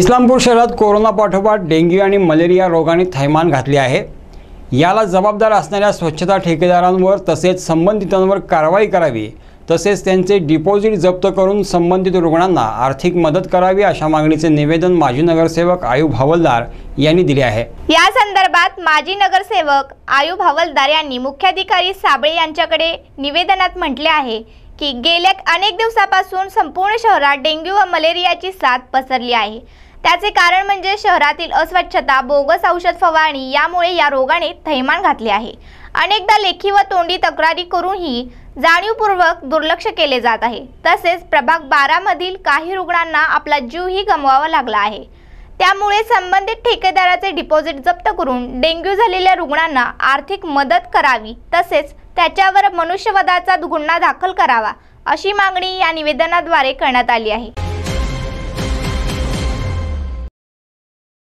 इस्लामपूर शहरात कोरोना पाठोपाठ डेंग्यू आणि मलेरिया रोगाने थैमान घातले आहे याला जबाबदार असणाऱ्या स्वच्छता ठेकेदारांवर तसेच संबंधितांवर कारवाई करावी तसेच त्यांचे डिपॉझिट जप्त करून संबंधित रुग्णांना आर्थिक मदत करावी अशा मागणीचे निवेदन माजी नगरसेवक आयुब हवलदार यांनी दिले आहे या संदर्भात माजी नगरसेवक आयुब हवलदार यांनी मुख्याधिकारी साबळे यांच्याकडे निवेदनात म्हटले आहे की गेल्या अनेक दिवसापासून संपूर्ण शहरात डेंग्यू व मलेरियाची साथ पसरली आहे त्याचे कारण म्हणजे शहरातील अस्वच्छता बोगस औषध फवारणी यामुळे या रोगाने थैमान घातले आहे अनेकदा लेखी व तोंडी तक्रारी करूनही जाणीवपूर्वक दुर्लक्ष केले जात आहे तसेच प्रभाग बारामधील काही रुग्णांना आपला जीवही गमवावा लागला आहे त्यामुळे संबंधित ठेकेदाराचे डिपॉझिट जप्त करून डेंग्यू झालेल्या रुग्णांना आर्थिक मदत करावी तसेच त्याच्यावर मनुष्यवधाचा गुन्हा दाखल करावा अशी मागणी या निवेदनाद्वारे करण्यात आली आहे